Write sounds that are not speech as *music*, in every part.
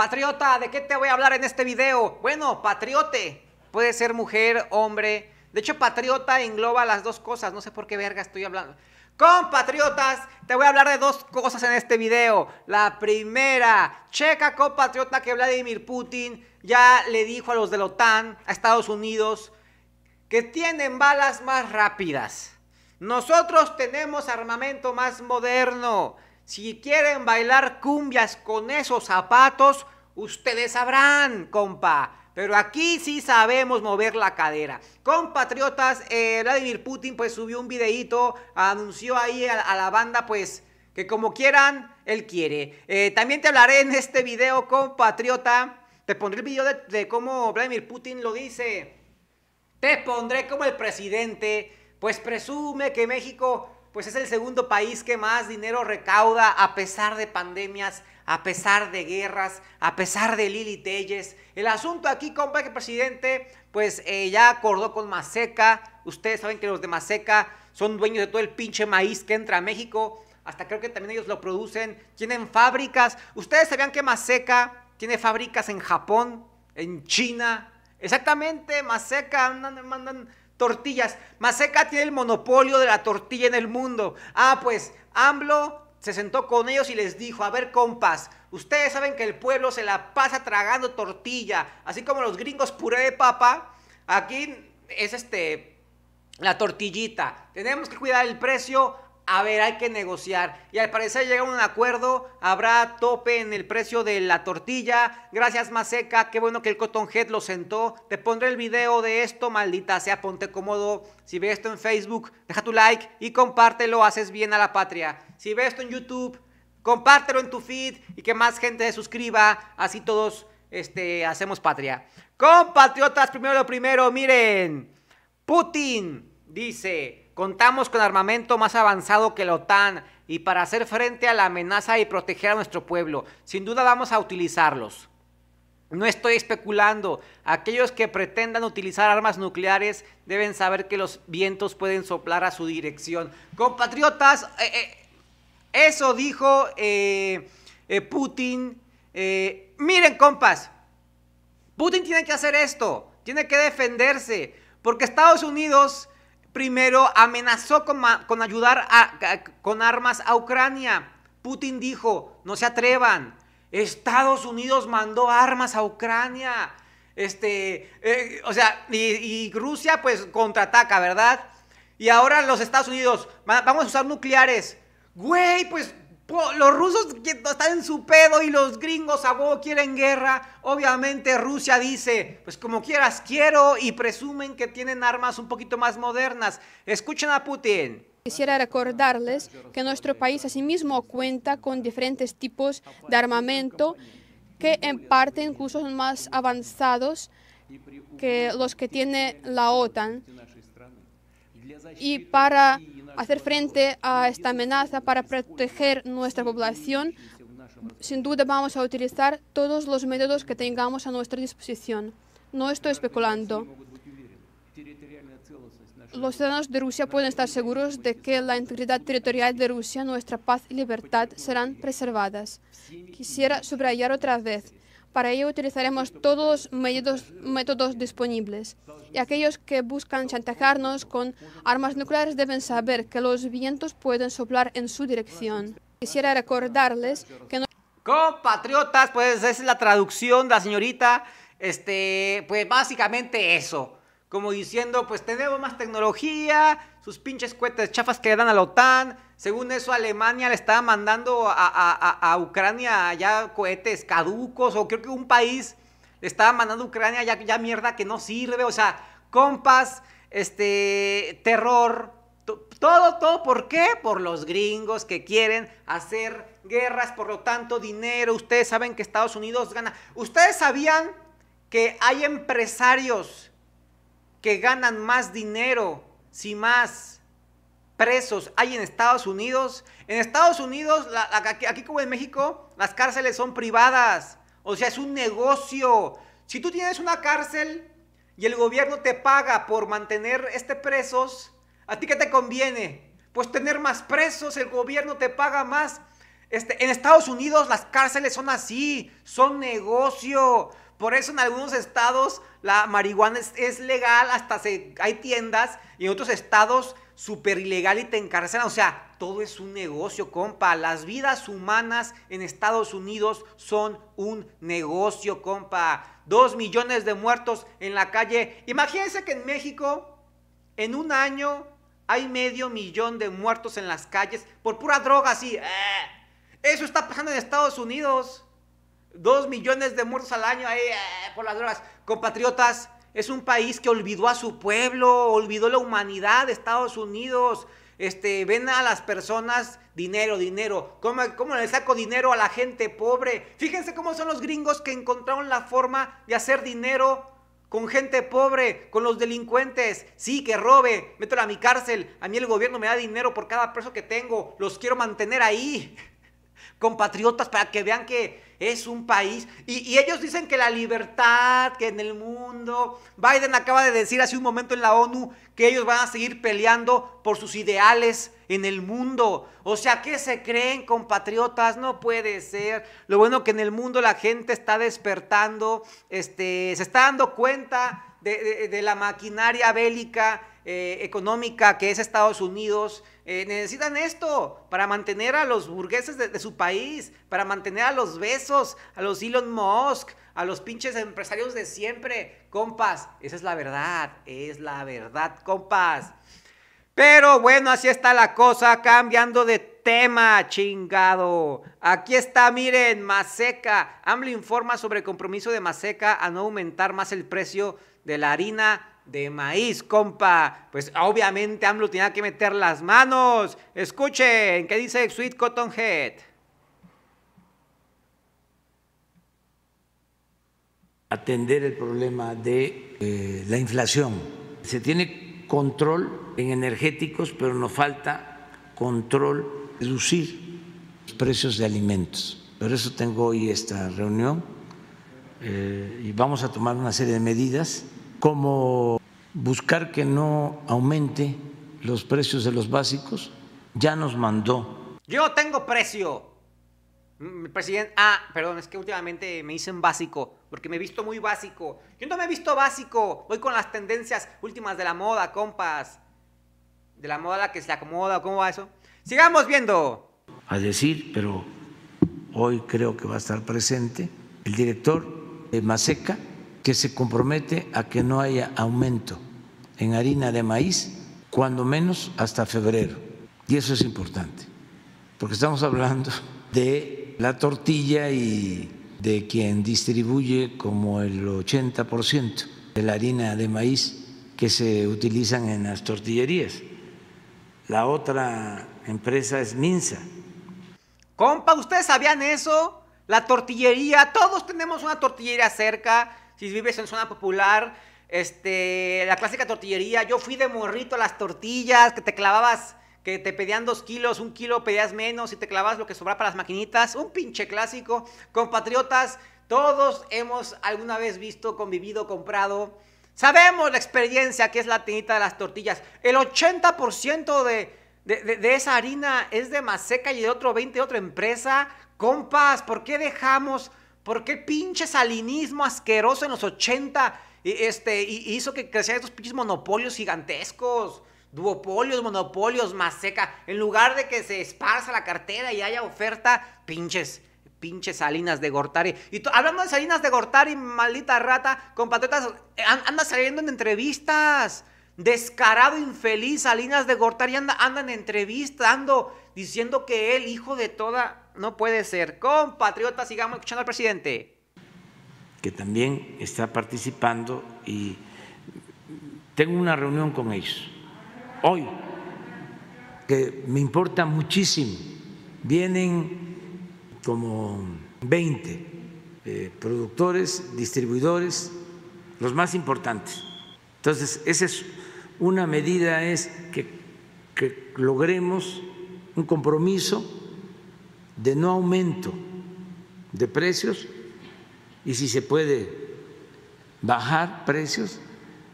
Patriota, ¿de qué te voy a hablar en este video? Bueno, patriote. Puede ser mujer, hombre. De hecho, patriota engloba las dos cosas. No sé por qué verga estoy hablando. Compatriotas, te voy a hablar de dos cosas en este video. La primera, checa compatriota que Vladimir Putin ya le dijo a los de la OTAN, a Estados Unidos, que tienen balas más rápidas. Nosotros tenemos armamento más moderno. Si quieren bailar cumbias con esos zapatos, ustedes sabrán, compa. Pero aquí sí sabemos mover la cadera. Compatriotas, eh, Vladimir Putin pues subió un videíto, anunció ahí a, la banda pues que como quieran, él quiere. Eh, también te hablaré en este video, compatriota. Te pondré el video de, de cómo Vladimir Putin lo dice. Te pondré como el presidente, pues presume que México pues es el segundo país que más dinero recauda a pesar de pandemias, a pesar de guerras, a pesar de Lili Telles. El asunto aquí, compa, que presidente, pues eh, ya acordó con Maseca. Ustedes saben que los de Maseca son dueños de todo el pinche maíz que entra a México. Hasta creo que también ellos lo producen. Tienen fábricas. Ustedes sabían que Maseca tiene fábricas en Japón, en China. Exactamente, Maseca, andan, mandan tortillas. Maseca tiene el monopolio de la tortilla en el mundo. Ah, pues AMLO se sentó con ellos y les dijo, a ver compas, ustedes saben que el pueblo se la pasa tragando tortilla, así como los gringos puré de papa, aquí es este la tortillita. Tenemos que cuidar el precio, a ver, hay que negociar. Y al parecer llega a un acuerdo, habrá tope en el precio de la tortilla. Gracias Maseca, qué bueno que el Cotton Head lo sentó. Te pondré el video de esto, maldita sea, ponte cómodo. Si ves esto en Facebook, deja tu like y compártelo, haces bien a la patria. Si ves esto en YouTube, compártelo en tu feed y que más gente se suscriba, así todos este, hacemos patria. Compatriotas, primero lo primero, miren. Putin dice, Contamos con armamento más avanzado que la OTAN y para hacer frente a la amenaza y proteger a nuestro pueblo, sin duda vamos a utilizarlos. No estoy especulando. Aquellos que pretendan utilizar armas nucleares deben saber que los vientos pueden soplar a su dirección. Compatriotas, eh, eh, eso dijo eh, Putin. miren, compas, Putin tiene que hacer esto, tiene que defenderse, porque Estados Unidos Primero amenazó con, con ayudar con armas a Ucrania. Putin dijo, no se atrevan. Estados Unidos mandó armas a Ucrania. Este, eh, o sea, y, y, Rusia pues contraataca, ¿verdad? Y ahora los Estados Unidos, vamos a usar nucleares. Güey, pues pues, los rusos están en su pedo y los gringos a vos quieren guerra. Obviamente Rusia dice, pues como quieras quiero y presumen que tienen armas un poquito más modernas. Escuchen a Putin. Quisiera recordarles que nuestro país asimismo cuenta con diferentes tipos de armamento que en parte incluso son más avanzados que los que tiene la OTAN y para hacer frente a esta amenaza, para proteger nuestra población, sin duda vamos a utilizar todos los métodos que tengamos a nuestra disposición. No estoy especulando. Los ciudadanos de Rusia pueden estar seguros de que la integridad territorial de Rusia, nuestra paz y libertad serán preservadas. Quisiera subrayar otra vez para ello utilizaremos todos los métodos, disponibles. Y aquellos que buscan chantajarnos con armas nucleares deben saber que los vientos pueden soplar en su dirección. Quisiera recordarles que no... Compatriotas, pues esa es la traducción de la señorita. Este, pues básicamente eso. Como diciendo, pues tenemos más tecnología, sus pinches cohetes chafas que dan a la OTAN, según eso, Alemania le estaba mandando a, Ucrania ya cohetes caducos, o creo que un país le estaba mandando a Ucrania ya, ya mierda que no sirve, o sea, compas, este, terror, todo, todo, ¿por qué? Por los gringos que quieren hacer guerras, por lo tanto, dinero. Ustedes saben que Estados Unidos gana. Ustedes sabían que hay empresarios que ganan más dinero, si más, presos hay en Estados Unidos. En Estados Unidos, aquí, como en México, las cárceles son privadas. O sea, es un negocio. Si tú tienes una cárcel y el gobierno te paga por mantener este presos, ¿a ti qué te conviene? Pues tener más presos, el gobierno te paga más. Este, en Estados Unidos las cárceles son así, son negocio. Por eso en algunos estados la marihuana es, legal, hasta se, hay tiendas, y en otros estados super ilegal y te encarcelan. O sea, todo es un negocio, compa. Las vidas humanas en Estados Unidos son un negocio, compa. Dos millones de muertos en la calle. Imagínense que en México, en un año, hay medio millón de muertos en las calles por pura droga, así. Eh, eso está pasando en Estados Unidos. Dos millones de muertos al año ahí, eh, por las drogas. Compatriotas, es un país que olvidó a su pueblo, olvidó la humanidad, Estados Unidos. Este, ven a las personas dinero, dinero. ¿Cómo, le saco dinero a la gente pobre? Fíjense cómo son los gringos que encontraron la forma de hacer dinero con gente pobre, con los delincuentes. Sí, que robe, mételo a mi cárcel. A mí el gobierno me da dinero por cada preso que tengo. Los quiero mantener ahí compatriotas para que vean que es un país. Y, ellos dicen que la libertad, que en el mundo. Biden acaba de decir hace un momento en la ONU que ellos van a seguir peleando por sus ideales en el mundo. O sea, ¿qué se creen compatriotas? No puede ser. Lo bueno que en el mundo la gente está despertando, este, se está dando cuenta de la maquinaria bélica eh, económica que es Estados Unidos. Eh, necesitan esto para mantener a los burgueses de, su país, para mantener a los besos, a los Elon Musk, a los pinches empresarios de siempre. Compas, esa es la verdad, es la verdad, compas. Pero bueno, así está la cosa, cambiando de tema, chingado. Aquí está, miren, Maseca. AMLO informa sobre el compromiso de Maseca a no aumentar más el precio de la harina de maíz, compa. Pues obviamente AMLO tiene que meter las manos. Escuchen, ¿qué dice Sweet Cotton Head? Atender el problema de eh, la inflación. Se tiene control en energéticos, pero nos falta control, reducir los precios de alimentos. Por eso tengo hoy esta reunión eh, y vamos a tomar una serie de medidas como buscar que no aumente los precios de los básicos, ya nos mandó. Yo tengo precio. Mm, Presidente, ah, perdón, es que últimamente me dicen básico, porque me he visto muy básico. Yo no me he visto básico, voy con las tendencias últimas de la moda, compas. De la moda la que se acomoda, ¿cómo va eso? Sigamos viendo. A decir, pero hoy creo que va a estar presente el director de Maseca, que se compromete a que no haya aumento en harina de maíz, cuando menos hasta febrero. Y eso es importante, porque estamos hablando *laughs* de la tortilla y de quien distribuye como el 80% de la harina de maíz que se utilizan en las tortillerías. La otra empresa es Minsa. Compa, ¿ustedes sabían eso? La tortillería, todos tenemos una tortillería cerca, si vives en zona popular, este, la clásica tortillería, yo fui de morrito a las tortillas, que te clavabas, que te pedían dos kilos, un kilo pedías menos y te clavabas lo que sobraba para las maquinitas, un pinche clásico. Compatriotas, todos hemos alguna vez visto, convivido, comprado. Sabemos la experiencia que es la tinita de las tortillas. El 80% de, de, esa harina es de Maseca y de otro 20 de otra empresa. Compas, ¿por qué dejamos ¿Por qué pinche salinismo asqueroso en los 80 este, hizo que crecieran estos pinches monopolios gigantescos? duopolios, monopolios, más seca. En lugar de que se esparza la cartera y haya oferta, pinches, pinches Salinas de Gortari. Y hablando de Salinas de Gortari, maldita rata, compatriotas, anda saliendo en entrevistas. Descarado, infeliz, Salinas de Gortari anda, anda en diciendo que él, hijo de toda no puede ser. Compatriotas, sigamos escuchando al presidente. Que también está participando y tengo una reunión con ellos hoy, que me importa muchísimo. Vienen como 20 eh, productores, distribuidores, los más importantes. Entonces, esa es una medida es que logremos un compromiso de no aumento de precios y si se puede bajar precios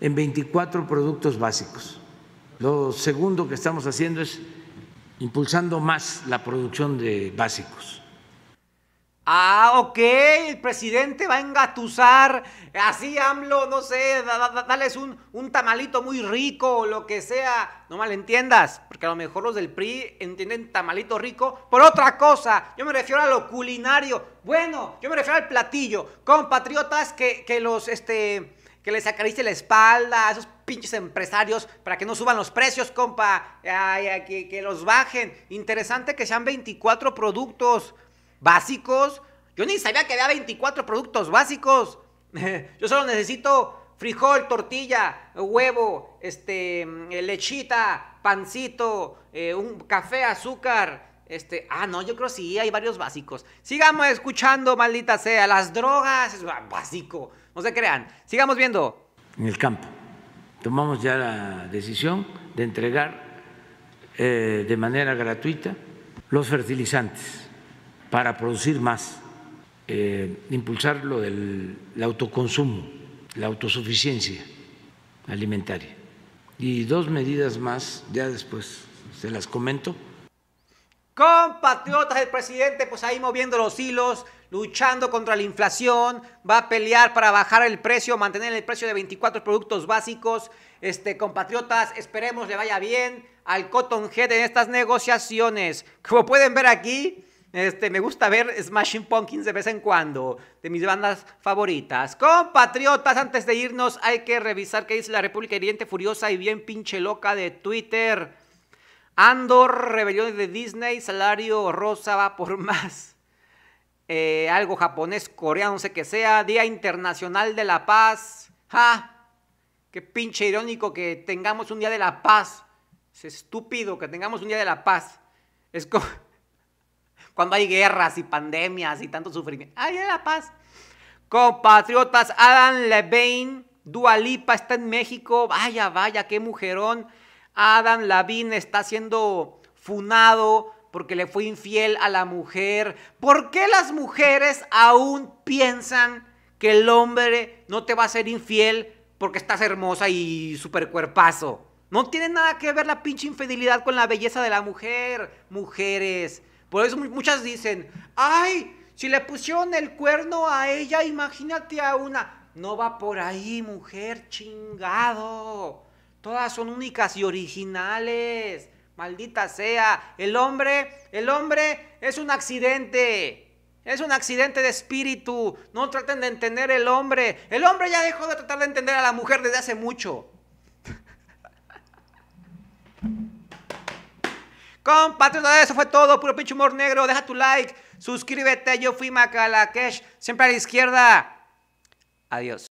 en 24 productos básicos. Lo segundo que estamos haciendo es impulsando más la producción de básicos Ah, ok, el presidente va a engatusar, así AMLO, no sé, dale dales un, un, tamalito muy rico o lo que sea, no malentiendas, porque a lo mejor los del PRI entienden tamalito rico por otra cosa, yo me refiero a lo culinario, bueno, yo me refiero al platillo, compatriotas que, los, este, que les acaricie la espalda a esos pinches empresarios para que no suban los precios, compa, que, que los bajen, interesante que sean 24 productos, básicos. Yo ni sabía que había 24 productos básicos. *laughs* Yo solo necesito frijol, tortilla, huevo, este, mm, lechita, pancito, eh, un café, azúcar. Este, ah, no, yo creo que sí, hay varios básicos. Sigamos escuchando, maldita sea, las drogas, básico, no se crean. Sigamos viendo. En el campo, tomamos ya la decisión de entregar eh, de manera gratuita los fertilizantes para producir más, eh, impulsar lo del autoconsumo, la autosuficiencia alimentaria. Y dos medidas más, ya después se las comento. Compatriotas, el presidente pues ahí moviendo los hilos, luchando contra la inflación, va a pelear para bajar el precio, mantener el precio de 24 productos básicos. Este, compatriotas, esperemos le vaya bien al Cotton Head en estas negociaciones. Como pueden ver aquí, este, me gusta ver Smashing Pumpkins de vez en cuando, de mis bandas favoritas. Compatriotas, antes de irnos, hay que revisar qué dice la República Hiriente Furiosa y bien pinche loca de Twitter. Andor, rebeliones de Disney, salario rosa va por *laughs* más. Eh, algo japonés, coreano, no sé qué sea. Día Internacional de la Paz. ¡Ja! Qué pinche irónico que tengamos un día de la paz. Es estúpido que tengamos un día de la paz. Es como *laughs* cuando hay guerras y pandemias y tanto sufrimiento. ¡Ay, de la paz. Compatriotas, Adam Levine, Dualipa está en México. Vaya, vaya, qué mujerón. Adam Levine está siendo funado porque le fue infiel a la mujer. ¿Por qué las mujeres aún piensan que el hombre no te va a ser infiel porque estás hermosa y super cuerpazo? No tiene nada que ver la pinche infidelidad con la belleza de la mujer, mujeres. Por eso muchas dicen, ay, si le pusieron el cuerno a ella, imagínate a una. No va por ahí, mujer, chingado. Todas son únicas y originales. Maldita sea. El hombre, el hombre es un accidente. Es un accidente de espíritu. No traten de entender el hombre. El hombre ya dejó de tratar de entender a la mujer desde hace mucho. compadre, eso fue todo. Puro pinche humor negro. Deja tu like. Suscríbete. Yo fui Macalakesh. Siempre a la izquierda. Adiós.